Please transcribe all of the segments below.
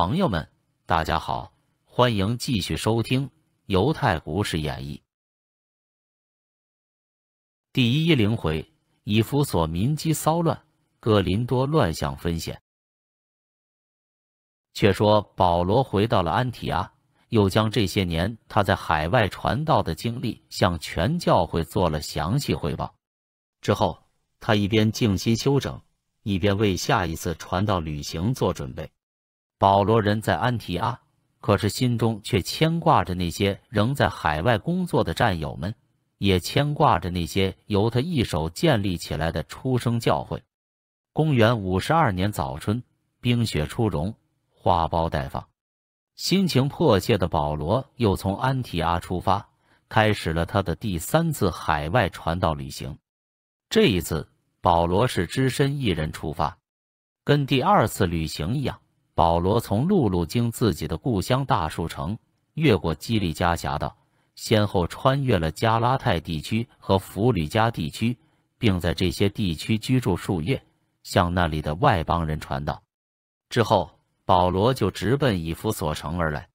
朋友们，大家好，欢迎继续收听《犹太故事演义》第一一零回：以弗所民机骚乱，哥林多乱象分显。却说保罗回到了安提阿，又将这些年他在海外传道的经历向全教会做了详细汇报。之后，他一边静心休整，一边为下一次传道旅行做准备。保罗人在安提阿，可是心中却牵挂着那些仍在海外工作的战友们，也牵挂着那些由他一手建立起来的出生教会。公元五十二年早春，冰雪初融，花苞待放，心情迫切的保罗又从安提阿出发，开始了他的第三次海外传道旅行。这一次，保罗是只身一人出发，跟第二次旅行一样。保罗从陆路经自己的故乡大树城，越过基利加峡道，先后穿越了加拉泰地区和弗吕加地区，并在这些地区居住数月，向那里的外邦人传道。之后，保罗就直奔以弗所城而来。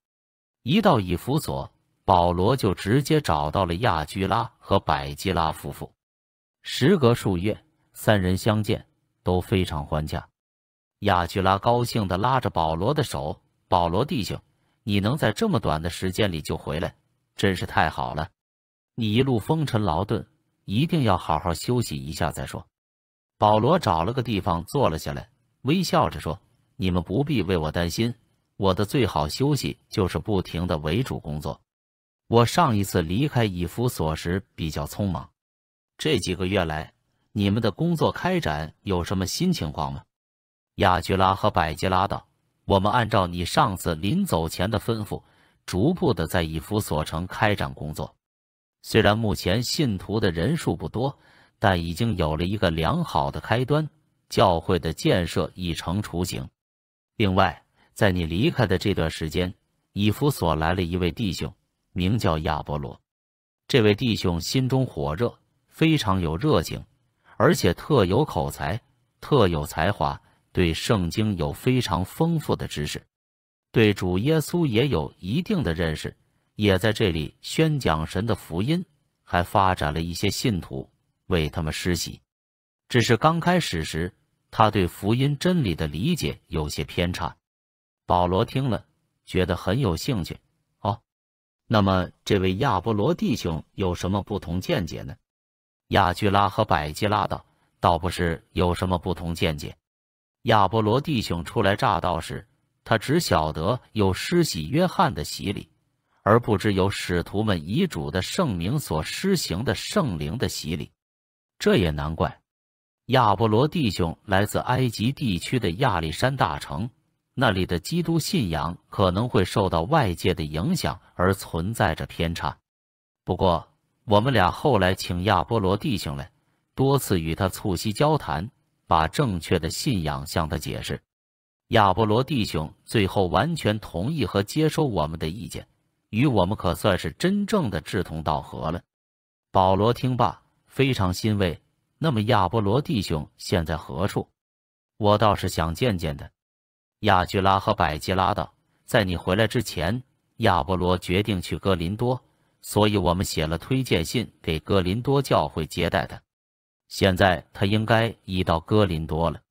一到以弗所，保罗就直接找到了亚居拉和百基拉夫妇。时隔数月，三人相见都非常欢洽。亚巨拉高兴地拉着保罗的手：“保罗弟兄，你能在这么短的时间里就回来，真是太好了。你一路风尘劳顿，一定要好好休息一下再说。”保罗找了个地方坐了下来，微笑着说：“你们不必为我担心，我的最好休息就是不停的为主工作。我上一次离开以弗所时比较匆忙，这几个月来，你们的工作开展有什么新情况吗？”亚居拉和百吉拉道：“我们按照你上次临走前的吩咐，逐步的在以弗所城开展工作。虽然目前信徒的人数不多，但已经有了一个良好的开端，教会的建设已成雏形。另外，在你离开的这段时间，以弗所来了一位弟兄，名叫亚波罗。这位弟兄心中火热，非常有热情，而且特有口才，特有才华。”对圣经有非常丰富的知识，对主耶稣也有一定的认识，也在这里宣讲神的福音，还发展了一些信徒，为他们施洗。只是刚开始时，他对福音真理的理解有些偏差。保罗听了，觉得很有兴趣。哦，那么这位亚波罗弟兄有什么不同见解呢？亚居拉和百基拉道：“倒不是有什么不同见解。”亚波罗弟兄初来乍到时，他只晓得有施洗约翰的洗礼，而不知有使徒们遗嘱的圣名所施行的圣灵的洗礼。这也难怪，亚波罗弟兄来自埃及地区的亚历山大城，那里的基督信仰可能会受到外界的影响而存在着偏差。不过，我们俩后来请亚波罗弟兄来，多次与他促膝交谈。把正确的信仰向他解释，亚波罗弟兄最后完全同意和接收我们的意见，与我们可算是真正的志同道合了。保罗听罢非常欣慰。那么亚波罗弟兄现在何处？我倒是想见见他。亚居拉和百基拉道，在你回来之前，亚波罗决定去哥林多，所以我们写了推荐信给哥林多教会接待他。现在他应该已到哥林多了，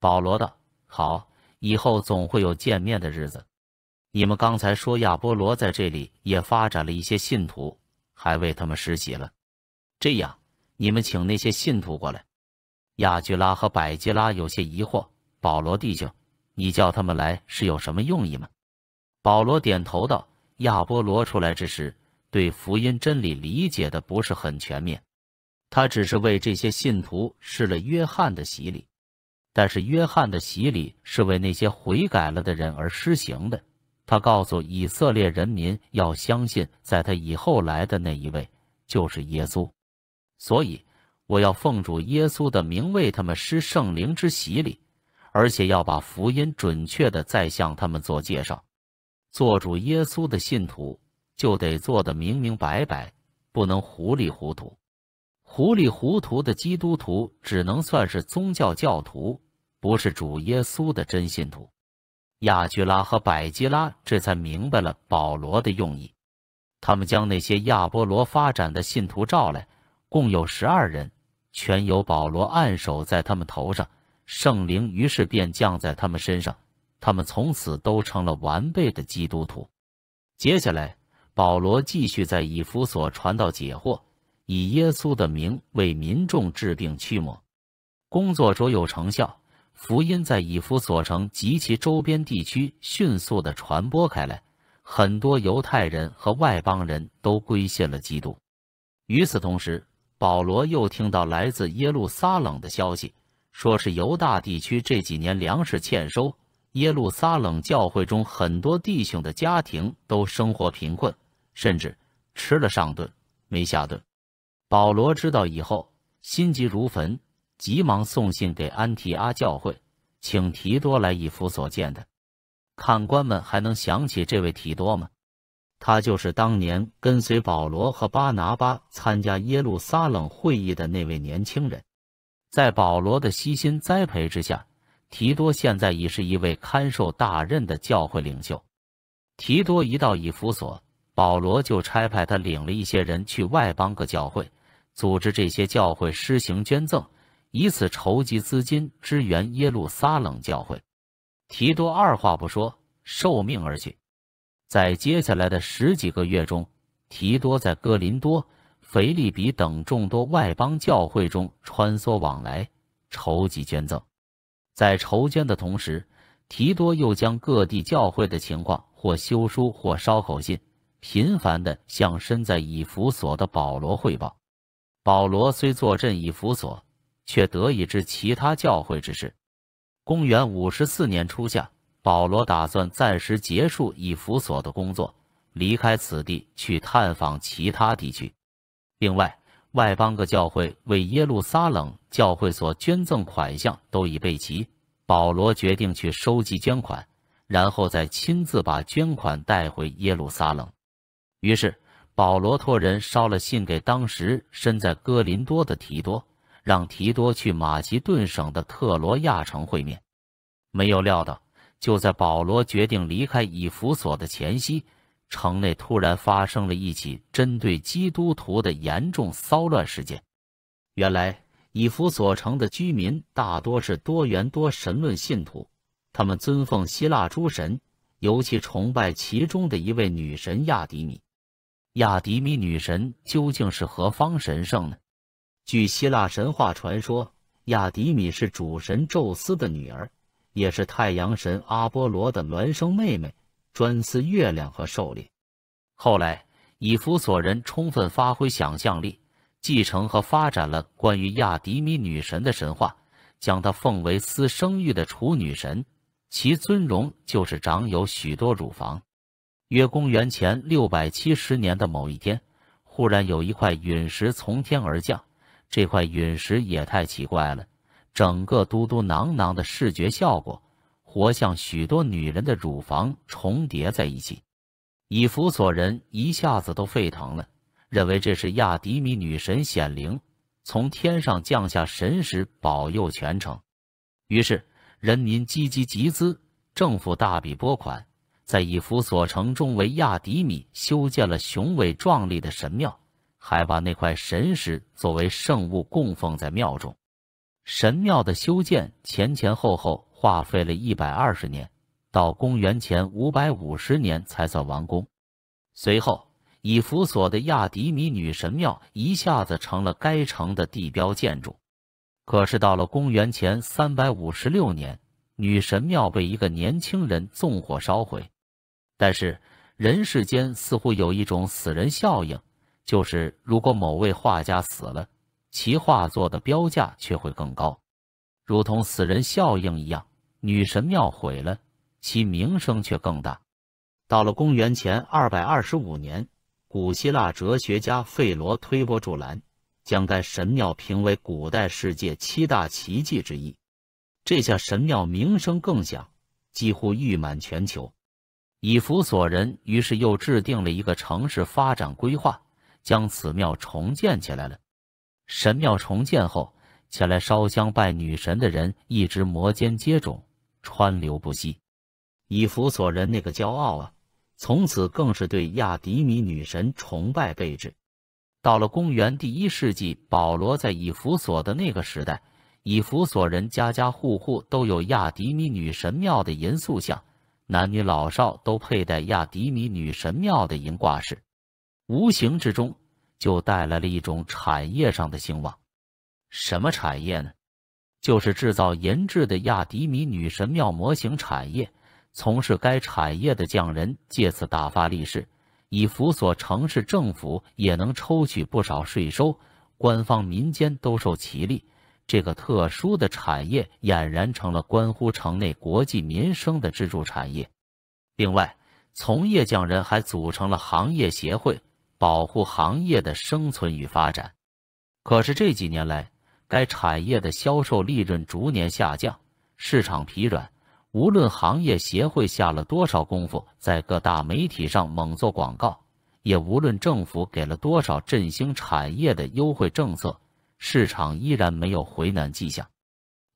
保罗道：“好，以后总会有见面的日子。你们刚才说亚波罗在这里也发展了一些信徒，还为他们施洗了。这样，你们请那些信徒过来。”亚居拉和百基拉有些疑惑：“保罗弟兄，你叫他们来是有什么用意吗？”保罗点头道：“亚波罗出来之时，对福音真理理解的不是很全面。”他只是为这些信徒施了约翰的洗礼，但是约翰的洗礼是为那些悔改了的人而施行的。他告诉以色列人民要相信，在他以后来的那一位就是耶稣。所以，我要奉主耶稣的名为他们施圣灵之洗礼，而且要把福音准确的再向他们做介绍。做主耶稣的信徒就得做得明明白白，不能糊里糊涂。糊里糊涂的基督徒只能算是宗教教徒，不是主耶稣的真信徒。亚居拉和百基拉这才明白了保罗的用意。他们将那些亚波罗发展的信徒召来，共有十二人，全由保罗按守在他们头上。圣灵于是便降在他们身上，他们从此都成了完备的基督徒。接下来，保罗继续在以弗所传道解惑。以耶稣的名为民众治病驱魔，工作卓有成效，福音在以弗所城及其周边地区迅速地传播开来，很多犹太人和外邦人都归信了基督。与此同时，保罗又听到来自耶路撒冷的消息，说是犹大地区这几年粮食欠收，耶路撒冷教会中很多弟兄的家庭都生活贫困，甚至吃了上顿没下顿。保罗知道以后，心急如焚，急忙送信给安提阿教会，请提多来以弗所见的。看官们还能想起这位提多吗？他就是当年跟随保罗和巴拿巴参加耶路撒冷会议的那位年轻人。在保罗的悉心栽培之下，提多现在已是一位堪受大任的教会领袖。提多一到以弗所，保罗就差派他领了一些人去外邦各教会。组织这些教会施行捐赠，以此筹集资金支援耶路撒冷教会。提多二话不说，受命而去。在接下来的十几个月中，提多在哥林多、腓利比等众多外邦教会中穿梭往来，筹集捐赠。在筹捐的同时，提多又将各地教会的情况，或修书，或捎口信，频繁地向身在以弗所的保罗汇报。保罗虽坐镇以弗所，却得以知其他教会之事。公元五十四年初夏，保罗打算暂时结束以弗所的工作，离开此地去探访其他地区。另外，外邦各教会为耶路撒冷教会所捐赠款项都已备齐，保罗决定去收集捐款，然后再亲自把捐款带回耶路撒冷。于是，保罗托人捎了信给当时身在哥林多的提多，让提多去马其顿省的特罗亚城会面。没有料到，就在保罗决定离开以弗所的前夕，城内突然发生了一起针对基督徒的严重骚乱事件。原来，以弗所城的居民大多是多元多神论信徒，他们尊奉希腊诸神，尤其崇拜其中的一位女神亚迪米。亚迪米女神究竟是何方神圣呢？据希腊神话传说，亚迪米是主神宙斯的女儿，也是太阳神阿波罗的孪生妹妹，专司月亮和狩猎。后来，以弗所人充分发挥想象力，继承和发展了关于亚迪米女神的神话，将她奉为私生育的处女神，其尊荣就是长有许多乳房。约公元前六百七十年的某一天，忽然有一块陨石从天而降。这块陨石也太奇怪了，整个嘟嘟囔囔的视觉效果，活像许多女人的乳房重叠在一起。以弗所人一下子都沸腾了，认为这是亚迪米女神显灵，从天上降下神石保佑全城。于是，人民积极集资，政府大笔拨款。在以弗所城中，为亚迪米修建了雄伟壮丽的神庙，还把那块神石作为圣物供奉在庙中。神庙的修建前前后后花费了一百二十年，到公元前五百五十年才算完工。随后，以弗所的亚迪米女神庙一下子成了该城的地标建筑。可是，到了公元前三百五十六年，女神庙被一个年轻人纵火烧毁，但是人世间似乎有一种死人效应，就是如果某位画家死了，其画作的标价却会更高。如同死人效应一样，女神庙毁了，其名声却更大。到了公元前225年，古希腊哲学家费罗推波助澜，将该神庙评为古代世界七大奇迹之一。这下神庙名声更响，几乎誉满全球。以弗所人于是又制定了一个城市发展规划，将此庙重建起来了。神庙重建后，前来烧香拜女神的人一直摩肩接踵，川流不息。以弗所人那个骄傲啊，从此更是对亚迪米女神崇拜备至。到了公元第一世纪，保罗在以弗所的那个时代。以弗所人家家户户都有亚迪米女神庙的银塑像，男女老少都佩戴亚迪米女神庙的银挂饰，无形之中就带来了一种产业上的兴旺。什么产业呢？就是制造银制的亚迪米女神庙模型产业。从事该产业的匠人借此大发利市，以弗所城市政府也能抽取不少税收，官方民间都受其利。这个特殊的产业俨然成了关乎城内国计民生的支柱产业。另外，从业匠人还组成了行业协会，保护行业的生存与发展。可是这几年来，该产业的销售利润逐年下降，市场疲软。无论行业协会下了多少功夫，在各大媒体上猛做广告，也无论政府给了多少振兴产业的优惠政策。市场依然没有回暖迹象，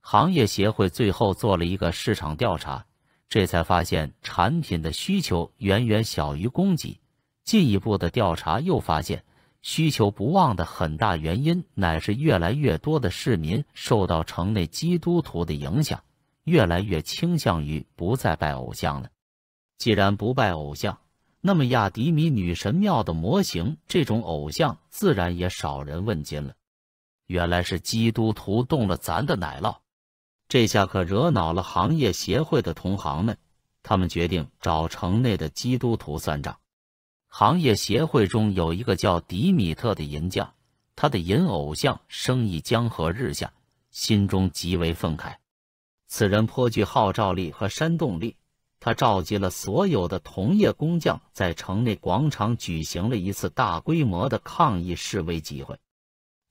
行业协会最后做了一个市场调查，这才发现产品的需求远远小于供给。进一步的调查又发现，需求不旺的很大原因乃是越来越多的市民受到城内基督徒的影响，越来越倾向于不再拜偶像了。既然不拜偶像，那么亚迪米女神庙的模型这种偶像自然也少人问津了。原来是基督徒动了咱的奶酪，这下可惹恼了行业协会的同行们。他们决定找城内的基督徒算账。行业协会中有一个叫迪米特的银匠，他的银偶像生意江河日下，心中极为愤慨。此人颇具号召力和煽动力，他召集了所有的同业工匠，在城内广场举行了一次大规模的抗议示威集会。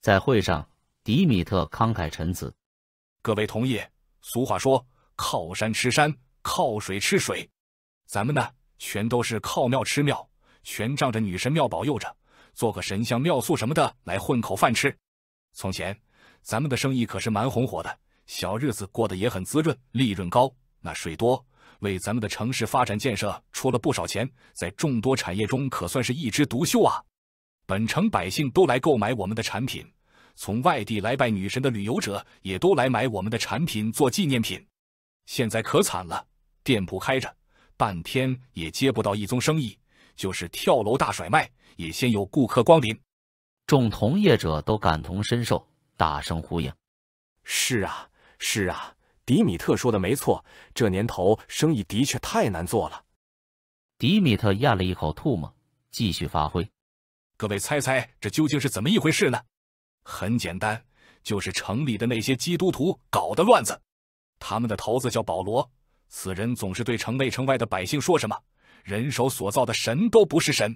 在会上，迪米特慷慨陈词：“各位同业，俗话说靠山吃山，靠水吃水，咱们呢全都是靠庙吃庙，全仗着女神庙保佑着，做个神像、庙塑什么的来混口饭吃。从前咱们的生意可是蛮红火的，小日子过得也很滋润，利润高，那水多，为咱们的城市发展建设出了不少钱，在众多产业中可算是一枝独秀啊。”本城百姓都来购买我们的产品，从外地来拜女神的旅游者也都来买我们的产品做纪念品。现在可惨了，店铺开着，半天也接不到一宗生意，就是跳楼大甩卖，也先有顾客光临。众同业者都感同身受，大声呼应：“是啊，是啊！”迪米特说的没错，这年头生意的确太难做了。迪米特咽了一口唾沫，继续发挥。各位猜猜，这究竟是怎么一回事呢？很简单，就是城里的那些基督徒搞的乱子。他们的头子叫保罗，此人总是对城内城外的百姓说什么“人手所造的神都不是神”。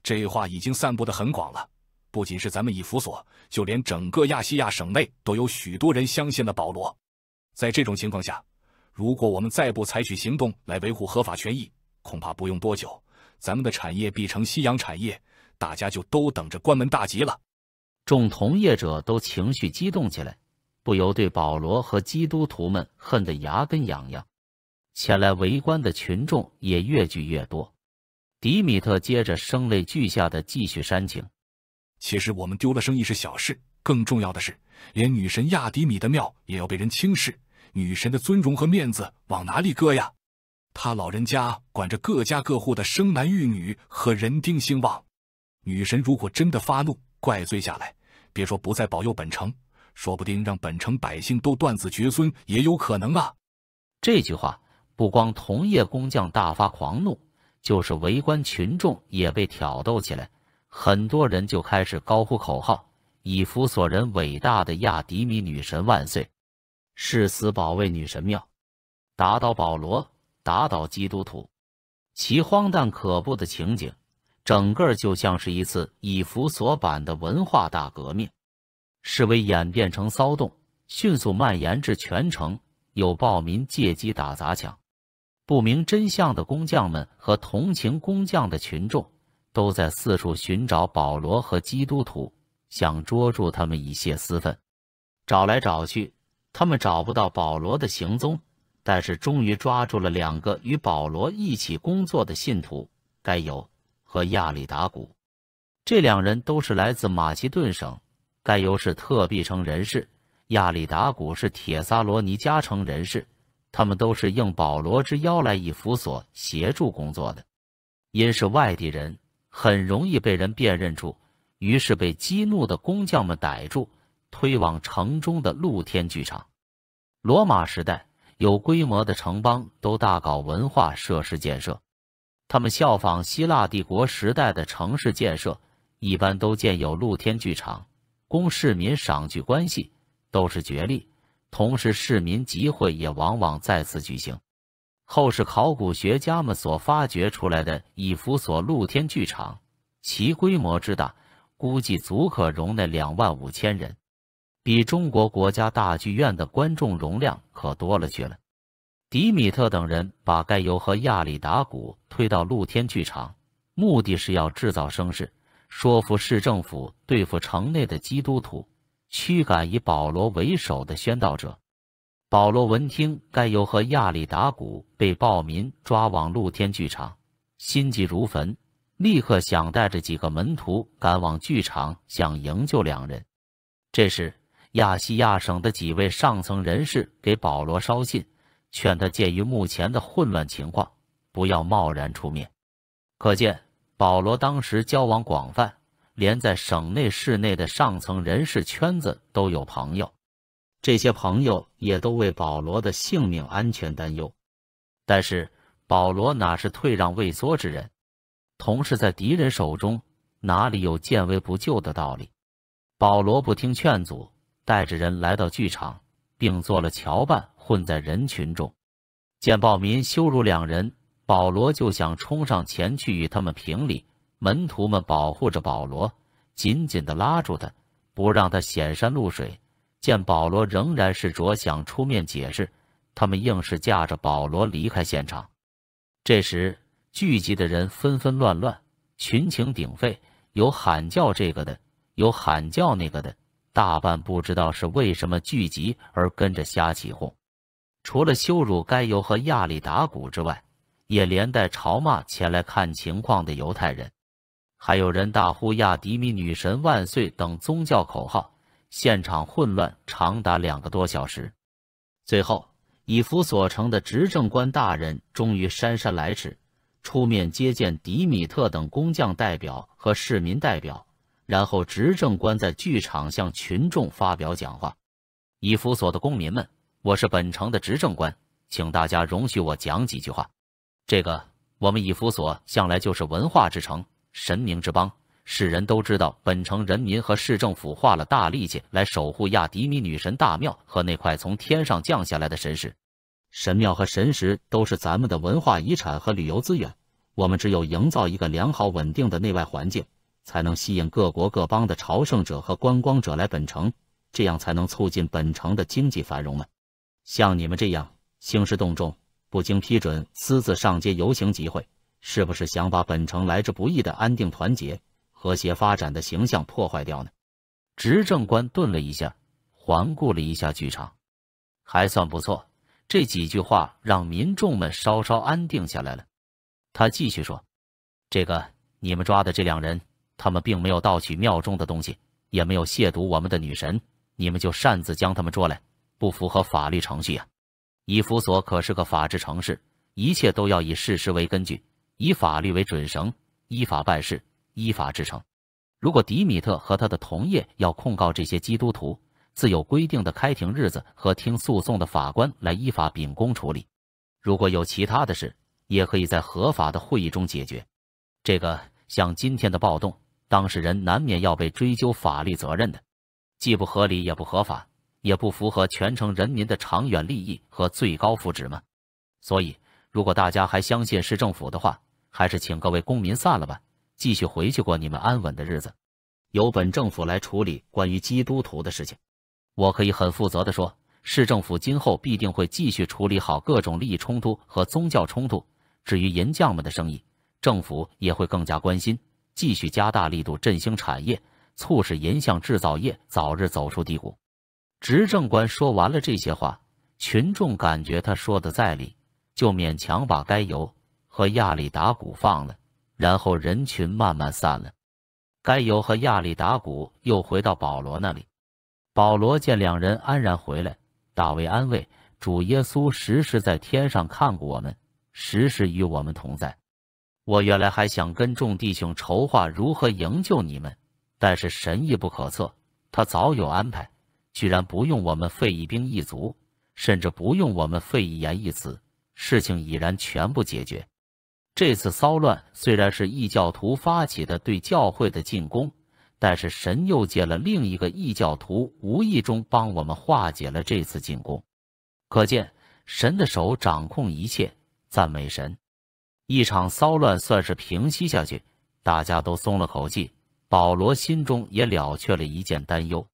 这话已经散布的很广了，不仅是咱们以弗所，就连整个亚细亚省内都有许多人相信了保罗。在这种情况下，如果我们再不采取行动来维护合法权益，恐怕不用多久，咱们的产业必成夕阳产业。大家就都等着关门大吉了。众同业者都情绪激动起来，不由对保罗和基督徒们恨得牙根痒痒。前来围观的群众也越聚越多。迪米特接着声泪俱下的继续煽情：“其实我们丢了生意是小事，更重要的是，连女神亚迪米的庙也要被人轻视，女神的尊荣和面子往哪里搁呀？她老人家管着各家各户的生男育女和人丁兴旺。”女神如果真的发怒怪罪下来，别说不再保佑本城，说不定让本城百姓都断子绝孙也有可能啊！这句话不光同业工匠大发狂怒，就是围观群众也被挑逗起来，很多人就开始高呼口号：“以弗所人伟大的亚迪米女神万岁！”“誓死保卫女神庙！”“打倒保罗！”“打倒基督徒！”其荒诞可怖的情景。整个就像是一次以弗所版的文化大革命，示威演变成骚动，迅速蔓延至全城。有暴民借机打砸抢，不明真相的工匠们和同情工匠的群众都在四处寻找保罗和基督徒，想捉住他们以泄私愤。找来找去，他们找不到保罗的行踪，但是终于抓住了两个与保罗一起工作的信徒。该有。和亚里达古，这两人都是来自马其顿省，盖尤是特毕城人士，亚里达古是铁萨罗尼加城人士。他们都是应保罗之邀来以弗所协助工作的。因是外地人，很容易被人辨认出，于是被激怒的工匠们逮住，推往城中的露天剧场。罗马时代，有规模的城邦都大搞文化设施建设。他们效仿希腊帝国时代的城市建设，一般都建有露天剧场，供市民赏剧，关系都是绝例。同时，市民集会也往往在此举行。后世考古学家们所发掘出来的以弗所露天剧场，其规模之大，估计足可容纳两万五千人，比中国国家大剧院的观众容量可多了去了。迪米特等人把盖尤和亚里达古推到露天剧场，目的是要制造声势，说服市政府对付城内的基督徒，驱赶以保罗为首的宣道者。保罗闻听盖尤和亚里达古被暴民抓往露天剧场，心急如焚，立刻想带着几个门徒赶往剧场，想营救两人。这时，亚细亚省的几位上层人士给保罗捎信。劝他鉴于目前的混乱情况，不要贸然出面。可见保罗当时交往广泛，连在省内市内的上层人士圈子都有朋友，这些朋友也都为保罗的性命安全担忧。但是保罗哪是退让畏缩之人？同是在敌人手中，哪里有见危不救的道理？保罗不听劝阻，带着人来到剧场，并做了乔办混在人群中，见暴民羞辱两人，保罗就想冲上前去与他们评理。门徒们保护着保罗，紧紧地拉住他，不让他显山露水。见保罗仍然是着想出面解释，他们硬是架着保罗离开现场。这时，聚集的人纷纷乱乱，群情鼎沸，有喊叫这个的，有喊叫那个的，大半不知道是为什么聚集而跟着瞎起哄。除了羞辱该犹和亚里达古之外，也连带嘲骂前来看情况的犹太人，还有人大呼“亚迪米女神万岁”等宗教口号，现场混乱长达两个多小时。最后，以弗所城的执政官大人终于姗姗来迟，出面接见迪米特等工匠代表和市民代表，然后执政官在剧场向群众发表讲话：“以弗所的公民们。”我是本城的执政官，请大家容许我讲几句话。这个，我们以弗所向来就是文化之城、神明之邦，世人都知道，本城人民和市政府花了大力气来守护亚迪米女神大庙和那块从天上降下来的神石。神庙和神石都是咱们的文化遗产和旅游资源，我们只有营造一个良好稳定的内外环境，才能吸引各国各邦的朝圣者和观光者来本城，这样才能促进本城的经济繁荣呢。像你们这样兴师动众、不经批准私自上街游行集会，是不是想把本城来之不易的安定、团结、和谐发展的形象破坏掉呢？执政官顿了一下，环顾了一下剧场，还算不错。这几句话让民众们稍稍安定下来了。他继续说：“这个，你们抓的这两人，他们并没有盗取庙中的东西，也没有亵渎我们的女神，你们就擅自将他们捉来。”不符合法律程序啊！以弗所可是个法治城市，一切都要以事实为根据，以法律为准绳，依法办事，依法治城。如果迪米特和他的同业要控告这些基督徒，自有规定的开庭日子和听诉讼的法官来依法秉公处理。如果有其他的事，也可以在合法的会议中解决。这个像今天的暴动，当事人难免要被追究法律责任的，既不合理也不合法。也不符合全城人民的长远利益和最高福祉吗？所以，如果大家还相信市政府的话，还是请各位公民散了吧，继续回去过你们安稳的日子。由本政府来处理关于基督徒的事情。我可以很负责的说，市政府今后必定会继续处理好各种利益冲突和宗教冲突。至于银匠们的生意，政府也会更加关心，继续加大力度振兴产业，促使银匠制造业早日走出低谷。执政官说完了这些话，群众感觉他说的在理，就勉强把该由和亚里达古放了。然后人群慢慢散了。该由和亚里达古又回到保罗那里。保罗见两人安然回来，大为安慰。主耶稣时时在天上看过我们，时时与我们同在。我原来还想跟众弟兄筹划如何营救你们，但是神意不可测，他早有安排。居然不用我们费一兵一卒，甚至不用我们费一言一词，事情已然全部解决。这次骚乱虽然是异教徒发起的对教会的进攻，但是神又借了另一个异教徒，无意中帮我们化解了这次进攻。可见神的手掌控一切，赞美神！一场骚乱算是平息下去，大家都松了口气，保罗心中也了却了一件担忧。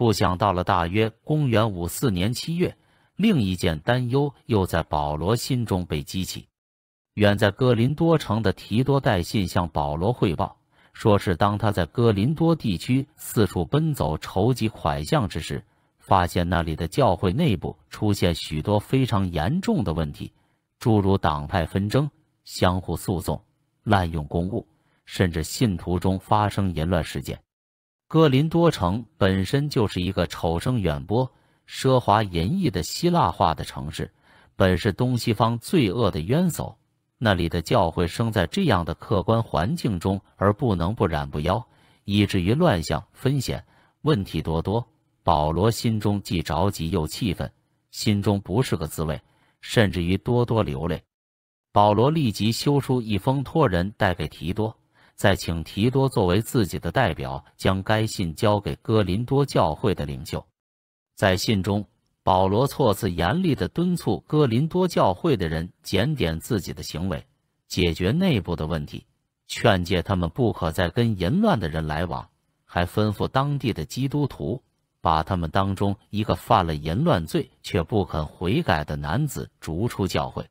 不想到了大约公元五四年七月，另一件担忧又在保罗心中被激起。远在哥林多城的提多带信向保罗汇报，说是当他在哥林多地区四处奔走筹集款项之时，发现那里的教会内部出现许多非常严重的问题，诸如党派纷争、相互诉讼、滥用公务，甚至信徒中发生淫乱事件。哥林多城本身就是一个丑声远播、奢华淫逸的希腊化的城市，本是东西方罪恶的渊薮。那里的教会生在这样的客观环境中，而不能不染不妖，以至于乱象纷显，问题多多。保罗心中既着急又气愤，心中不是个滋味，甚至于多多流泪。保罗立即修书一封，托人带给提多。再请提多作为自己的代表，将该信交给哥林多教会的领袖。在信中，保罗措辞严厉地敦促哥林多教会的人检点自己的行为，解决内部的问题，劝诫他们不可再跟淫乱的人来往，还吩咐当地的基督徒把他们当中一个犯了淫乱罪却不肯悔改的男子逐出教会，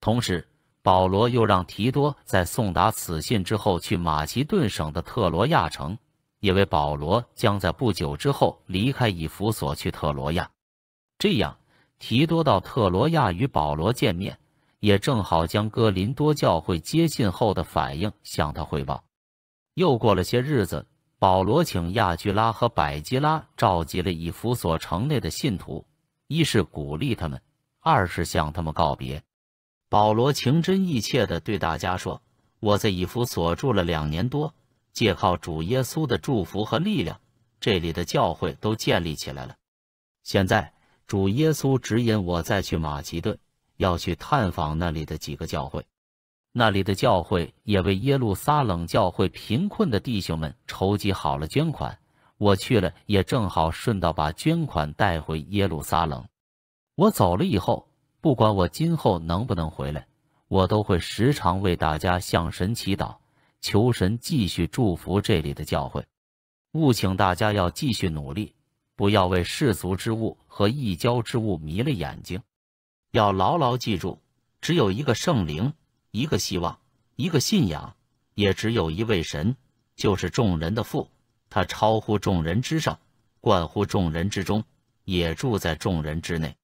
同时。保罗又让提多在送达此信之后去马其顿省的特罗亚城，因为保罗将在不久之后离开以弗所去特罗亚。这样，提多到特罗亚与保罗见面，也正好将哥林多教会接信后的反应向他汇报。又过了些日子，保罗请亚居拉和百基拉召集了以弗所城内的信徒，一是鼓励他们，二是向他们告别。保罗情真意切地对大家说：“我在以弗所住了两年多，借靠主耶稣的祝福和力量，这里的教会都建立起来了。现在主耶稣指引我再去马其顿，要去探访那里的几个教会。那里的教会也为耶路撒冷教会贫困的弟兄们筹集好了捐款，我去了也正好顺道把捐款带回耶路撒冷。我走了以后。”不管我今后能不能回来，我都会时常为大家向神祈祷，求神继续祝福这里的教会。务请大家要继续努力，不要为世俗之物和异教之物迷了眼睛，要牢牢记住，只有一个圣灵，一个希望，一个信仰，也只有一位神，就是众人的父，他超乎众人之上，冠乎众人之中，也住在众人之内。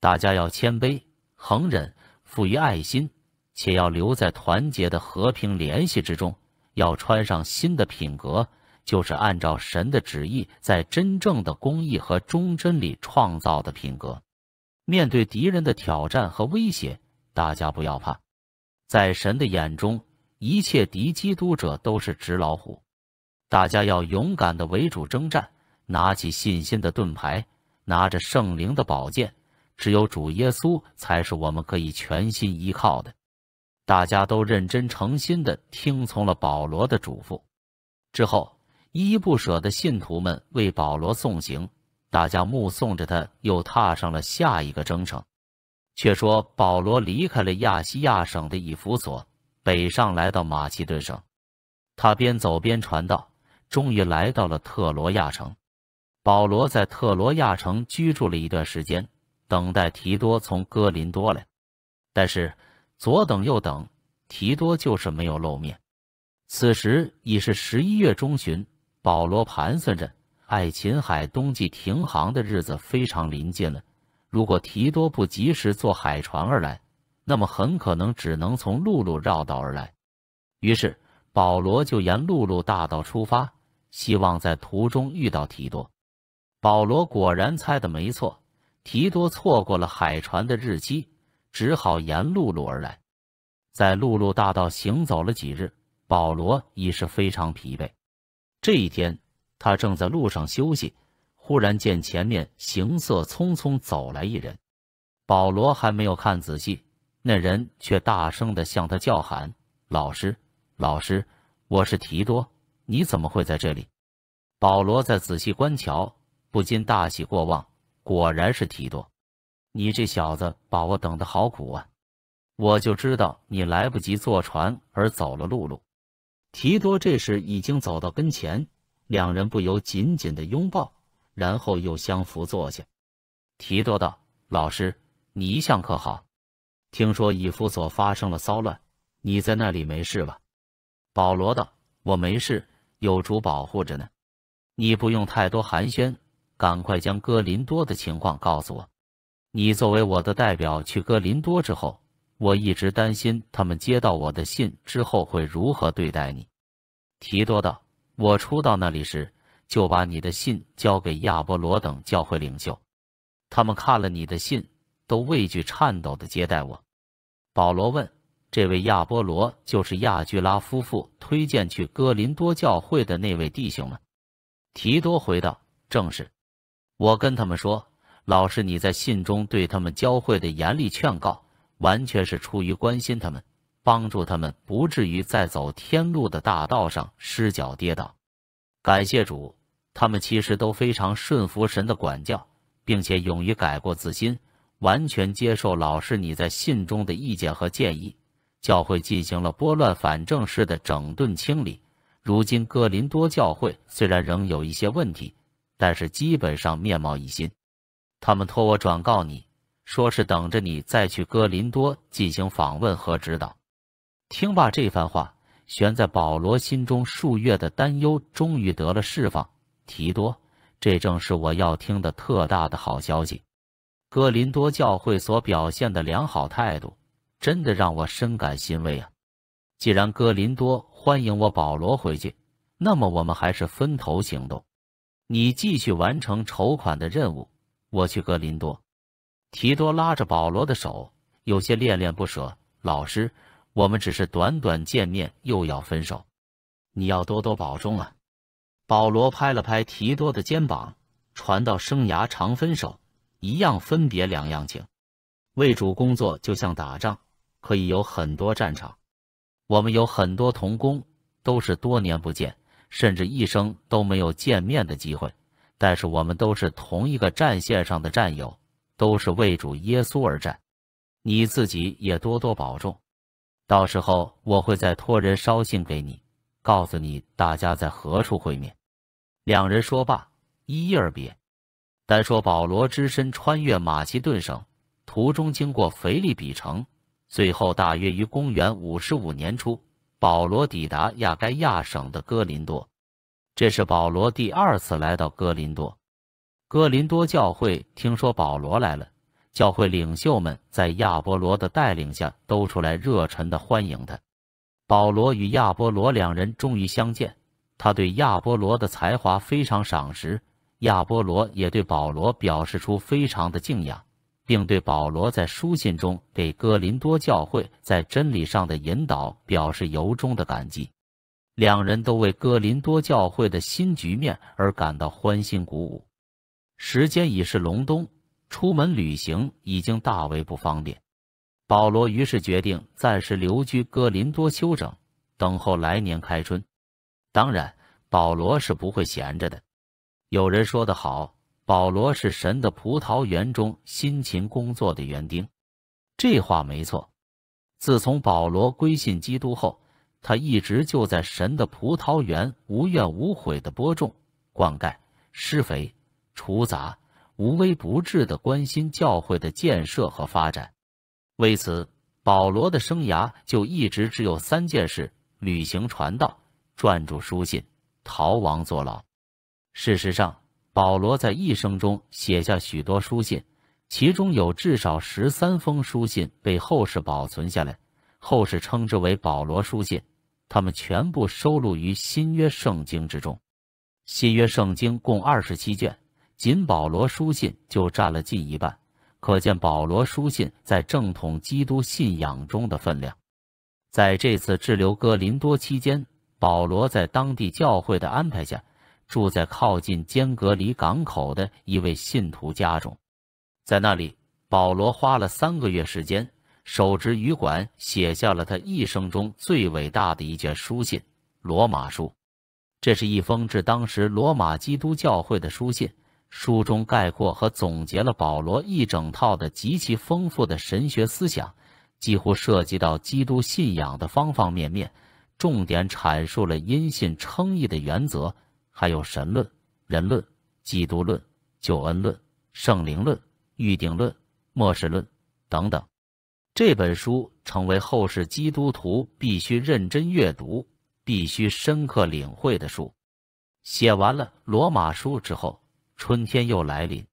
大家要谦卑、恒忍、富于爱心，且要留在团结的和平联系之中。要穿上新的品格，就是按照神的旨意，在真正的公义和忠贞里创造的品格。面对敌人的挑战和威胁，大家不要怕。在神的眼中，一切敌基督者都是纸老虎。大家要勇敢的为主征战，拿起信心的盾牌，拿着圣灵的宝剑。只有主耶稣才是我们可以全心依靠的。大家都认真诚心地听从了保罗的嘱咐，之后依依不舍的信徒们为保罗送行，大家目送着他又踏上了下一个征程。却说保罗离开了亚细亚省的以弗所，北上来到马其顿省。他边走边传道，终于来到了特罗亚城。保罗在特罗亚城居住了一段时间。等待提多从哥林多来，但是左等右等，提多就是没有露面。此时已是十一月中旬，保罗盘算着爱琴海冬季停航的日子非常临近了。如果提多不及时坐海船而来，那么很可能只能从陆路绕道而来。于是，保罗就沿陆路大道出发，希望在途中遇到提多。保罗果然猜的没错。提多错过了海船的日期，只好沿陆路而来。在陆路大道行走了几日，保罗已是非常疲惫。这一天，他正在路上休息，忽然见前面行色匆匆走来一人。保罗还没有看仔细，那人却大声的向他叫喊：“老师，老师，我是提多，你怎么会在这里？”保罗在仔细观瞧，不禁大喜过望。果然是提多，你这小子把我等的好苦啊！我就知道你来不及坐船而走了陆路。提多这时已经走到跟前，两人不由紧紧的拥抱，然后又相扶坐下。提多道：“老师，你一向可好？听说以弗所发生了骚乱，你在那里没事吧？”保罗道：“我没事，有主保护着呢。你不用太多寒暄。”赶快将哥林多的情况告诉我。你作为我的代表去哥林多之后，我一直担心他们接到我的信之后会如何对待你。提多道：“我初到那里时，就把你的信交给亚波罗等教会领袖，他们看了你的信，都畏惧颤抖地接待我。”保罗问：“这位亚波罗就是亚巨拉夫妇推荐去哥林多教会的那位弟兄吗？”提多回道：“正是。”我跟他们说：“老师，你在信中对他们教会的严厉劝告，完全是出于关心他们、帮助他们，不至于在走天路的大道上失脚跌倒。感谢主，他们其实都非常顺服神的管教，并且勇于改过自新，完全接受老师你在信中的意见和建议。教会进行了拨乱反正式的整顿清理，如今哥林多教会虽然仍有一些问题。”但是基本上面貌一新，他们托我转告你，说是等着你再去哥林多进行访问和指导。听罢这番话，悬在保罗心中数月的担忧终于得了释放。提多，这正是我要听的特大的好消息。哥林多教会所表现的良好态度，真的让我深感欣慰啊！既然哥林多欢迎我保罗回去，那么我们还是分头行动。你继续完成筹款的任务，我去格林多。提多拉着保罗的手，有些恋恋不舍。老师，我们只是短短见面，又要分手，你要多多保重啊！保罗拍了拍提多的肩膀，传到生涯长，分手一样分别两样情。为主工作就像打仗，可以有很多战场。我们有很多同工，都是多年不见。甚至一生都没有见面的机会，但是我们都是同一个战线上的战友，都是为主耶稣而战。你自己也多多保重，到时候我会再托人捎信给你，告诉你大家在何处会面。两人说罢，依依而别。单说保罗只身穿越马其顿省，途中经过腓利比城，最后大约于公元五十五年初。保罗抵达亚该亚省的哥林多，这是保罗第二次来到哥林多。哥林多教会听说保罗来了，教会领袖们在亚波罗的带领下都出来热忱地欢迎他。保罗与亚波罗两人终于相见，他对亚波罗的才华非常赏识，亚波罗也对保罗表示出非常的敬仰。并对保罗在书信中给哥林多教会，在真理上的引导表示由衷的感激。两人都为哥林多教会的新局面而感到欢欣鼓舞。时间已是隆冬，出门旅行已经大为不方便。保罗于是决定暂时留居哥林多休整，等候来年开春。当然，保罗是不会闲着的。有人说得好。保罗是神的葡萄园中辛勤工作的园丁，这话没错。自从保罗归信基督后，他一直就在神的葡萄园无怨无悔的播种、灌溉、施肥、除杂，无微不至的关心教会的建设和发展。为此，保罗的生涯就一直只有三件事：旅行传道、撰著书信、逃亡坐牢。事实上。保罗在一生中写下许多书信，其中有至少十三封书信被后世保存下来，后世称之为保罗书信。他们全部收录于新约圣经之中。新约圣经共二十七卷，仅保罗书信就占了近一半，可见保罗书信在正统基督信仰中的分量。在这次滞留哥林多期间，保罗在当地教会的安排下。住在靠近坚隔离港口的一位信徒家中，在那里，保罗花了三个月时间，手执羽管，写下了他一生中最伟大的一卷书信《罗马书》。这是一封致当时罗马基督教会的书信，书中概括和总结了保罗一整套的极其丰富的神学思想，几乎涉及到基督信仰的方方面面，重点阐述了因信称义的原则。还有神论、人论、基督论、救恩论、圣灵论、预定论、末世论等等。这本书成为后世基督徒必须认真阅读、必须深刻领会的书。写完了《罗马书》之后，春天又来临。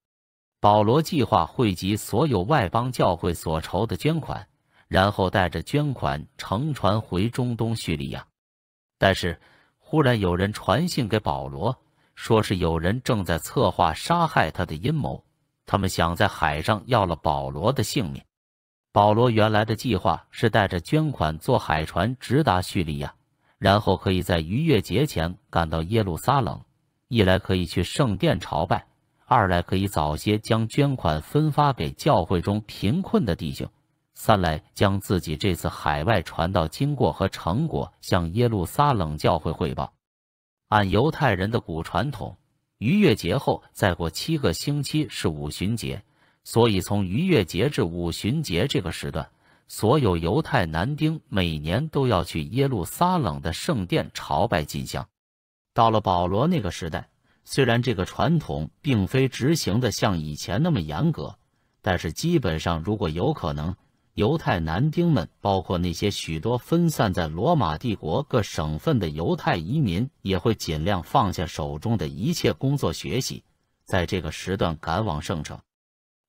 保罗计划汇集所有外邦教会所筹的捐款，然后带着捐款乘船回中东叙利亚。但是，忽然有人传信给保罗，说是有人正在策划杀害他的阴谋，他们想在海上要了保罗的性命。保罗原来的计划是带着捐款坐海船直达叙利亚，然后可以在逾越节前赶到耶路撒冷，一来可以去圣殿朝拜，二来可以早些将捐款分发给教会中贫困的弟兄。三来将自己这次海外传道经过和成果向耶路撒冷教会汇报。按犹太人的古传统，逾越节后再过七个星期是五旬节，所以从逾越节至五旬节这个时段，所有犹太男丁每年都要去耶路撒冷的圣殿朝拜进香。到了保罗那个时代，虽然这个传统并非执行的像以前那么严格，但是基本上如果有可能。犹太男丁们，包括那些许多分散在罗马帝国各省份的犹太移民，也会尽量放下手中的一切工作学习，在这个时段赶往圣城。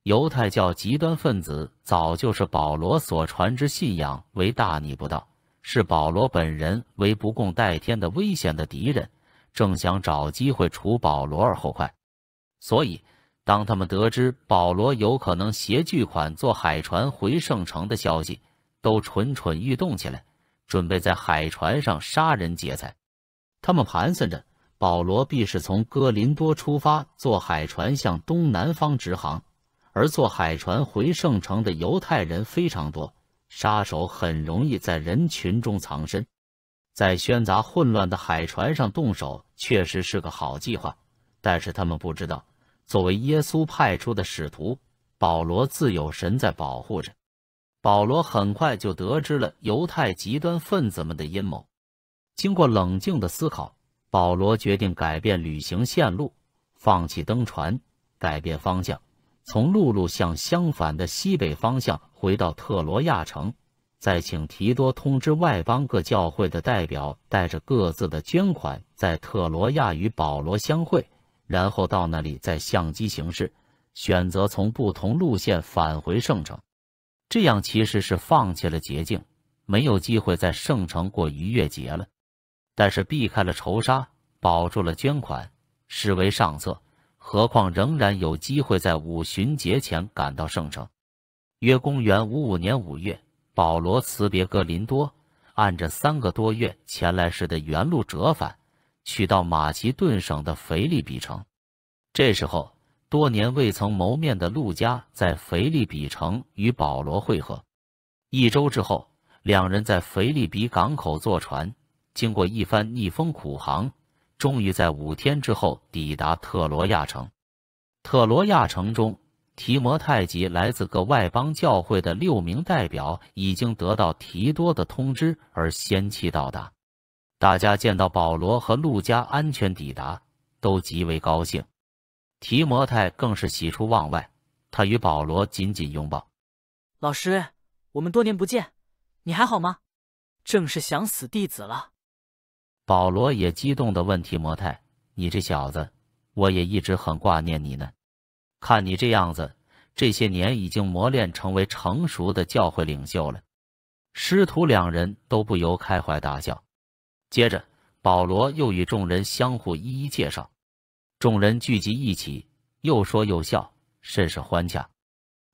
犹太教极端分子早就是保罗所传之信仰为大逆不道，视保罗本人为不共戴天的危险的敌人，正想找机会除保罗而后快，所以。当他们得知保罗有可能携巨款坐海船回圣城的消息，都蠢蠢欲动起来，准备在海船上杀人劫财。他们盘算着，保罗必是从哥林多出发坐海船向东南方直航，而坐海船回圣城的犹太人非常多，杀手很容易在人群中藏身。在喧杂混乱的海船上动手，确实是个好计划，但是他们不知道。作为耶稣派出的使徒，保罗自有神在保护着。保罗很快就得知了犹太极端分子们的阴谋。经过冷静的思考，保罗决定改变旅行线路，放弃登船，改变方向，从陆路向相反的西北方向回到特罗亚城。再请提多通知外邦各教会的代表，带着各自的捐款，在特罗亚与保罗相会。然后到那里再相机行事，选择从不同路线返回圣城，这样其实是放弃了捷径，没有机会在圣城过逾越节了。但是避开了仇杀，保住了捐款，视为上策。何况仍然有机会在五旬节前赶到圣城。约公元55年五月，保罗辞别哥林多，按着三个多月前来时的原路折返。去到马其顿省的腓力比城，这时候多年未曾谋面的陆家在腓力比城与保罗会合。一周之后，两人在腓力比港口坐船，经过一番逆风苦航，终于在五天之后抵达特罗亚城。特罗亚城中，提摩太及来自各外邦教会的六名代表已经得到提多的通知而先期到达。大家见到保罗和陆家安全抵达，都极为高兴。提摩太更是喜出望外，他与保罗紧紧拥抱。老师，我们多年不见，你还好吗？正是想死弟子了。保罗也激动地问提摩太：“你这小子，我也一直很挂念你呢。看你这样子，这些年已经磨练成为成熟的教会领袖了。”师徒两人都不由开怀大笑。接着，保罗又与众人相互一一介绍。众人聚集一起，又说又笑，甚是欢洽。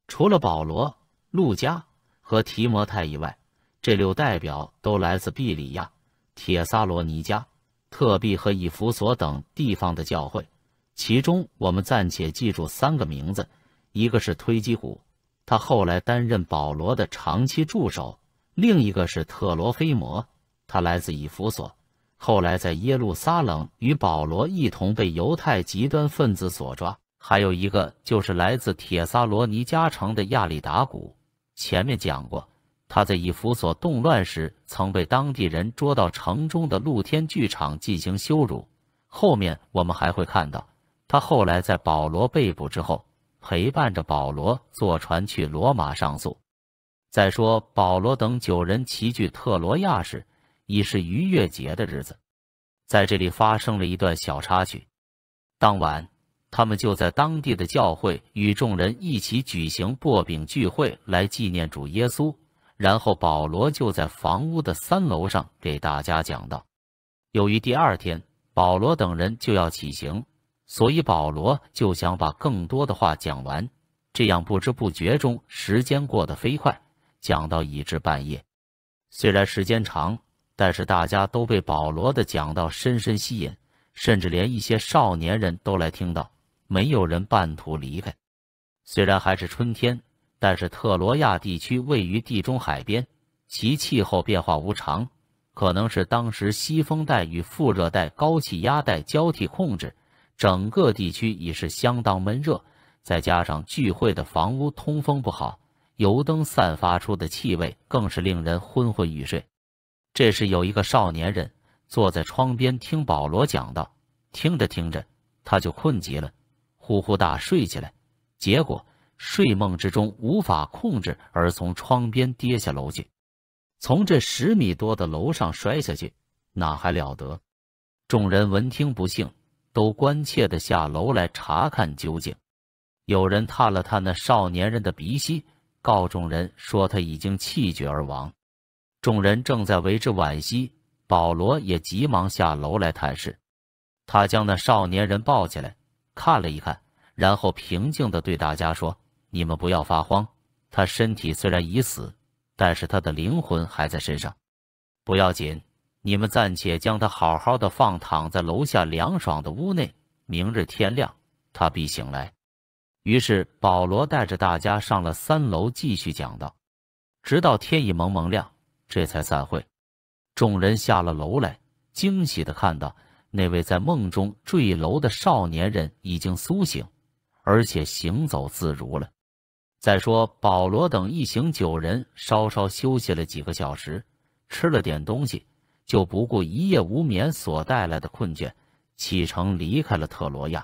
除了保罗、陆加和提摩太以外，这六代表都来自毕里亚、铁萨罗尼加、特庇和以弗所等地方的教会。其中，我们暂且记住三个名字：一个是推基古，他后来担任保罗的长期助手；另一个是特罗菲摩。他来自以弗所，后来在耶路撒冷与保罗一同被犹太极端分子所抓。还有一个就是来自铁萨罗尼加城的亚历达古。前面讲过，他在以弗所动乱时曾被当地人捉到城中的露天剧场进行羞辱。后面我们还会看到，他后来在保罗被捕之后，陪伴着保罗坐船去罗马上诉。再说保罗等九人齐聚特罗亚时。已是逾越节的日子，在这里发生了一段小插曲。当晚，他们就在当地的教会与众人一起举行薄饼聚会来纪念主耶稣。然后，保罗就在房屋的三楼上给大家讲道。由于第二天保罗等人就要起行，所以保罗就想把更多的话讲完，这样不知不觉中时间过得飞快，讲到已至半夜。虽然时间长，但是大家都被保罗的讲道深深吸引，甚至连一些少年人都来听到，没有人半途离开。虽然还是春天，但是特罗亚地区位于地中海边，其气候变化无常，可能是当时西风带与副热带高气压带交替控制，整个地区已是相当闷热。再加上聚会的房屋通风不好，油灯散发出的气味更是令人昏昏欲睡。这时有一个少年人坐在窗边听保罗讲道，听着听着他就困极了，呼呼大睡起来。结果睡梦之中无法控制，而从窗边跌下楼去。从这十米多的楼上摔下去，哪还了得？众人闻听不幸，都关切地下楼来查看究竟。有人探了探那少年人的鼻息，告众人说他已经气绝而亡。众人正在为之惋惜，保罗也急忙下楼来探视。他将那少年人抱起来，看了一看，然后平静地对大家说：“你们不要发慌，他身体虽然已死，但是他的灵魂还在身上，不要紧。你们暂且将他好好的放躺在楼下凉爽的屋内，明日天亮他必醒来。”于是保罗带着大家上了三楼，继续讲道，直到天已蒙蒙亮。这才散会，众人下了楼来，惊喜的看到那位在梦中坠楼的少年人已经苏醒，而且行走自如了。再说保罗等一行九人稍稍休息了几个小时，吃了点东西，就不顾一夜无眠所带来的困倦，启程离开了特罗亚。